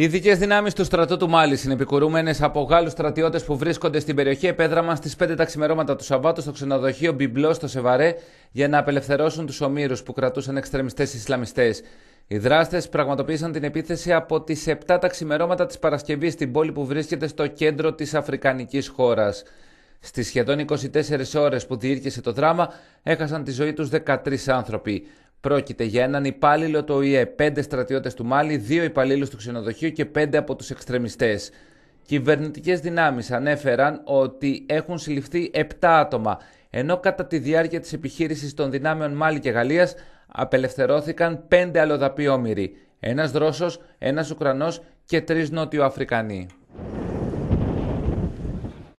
Οι ειδικές δυνάμεις του στρατού του Μάλι είναι επικουρούμενε από Γάλλους στρατιώτες που βρίσκονται στην περιοχή επέδραμα στι 5 τα ξημερώματα του Σαββάτου στο ξενοδοχείο Μπιμπλό στο Σεβαρέ για να απελευθερώσουν τους ομήρους που κρατούσαν εξτρεμιστές Ισλαμιστές. Οι δράστες πραγματοποίησαν την επίθεση από τις 7 τα ξημερώματα της Παρασκευής στην πόλη που βρίσκεται στο κέντρο της Αφρικανικής χώρας. Στις σχεδόν 24 ώρες που διήρκεσε το δράμα, έχασαν τη ζωή τους 13 άνθρωποι. Πρόκειται για έναν υπάλληλο του ΟΗΕ, πέντε στρατιώτες του Μάλι, δύο υπαλλήλους του ξενοδοχείου και πέντε από τους εξτρεμιστές. Κυβερνητικές δυνάμεις ανέφεραν ότι έχουν συλληφθεί 7 άτομα, ενώ κατά τη διάρκεια της επιχείρησης των δυνάμεων Μάλι και Γαλλίας απελευθερώθηκαν 5 αλλοδαποί ένας ένας Ρώσος, ένας Ουκρανός και τρεις Νότιο Αφρικανοί.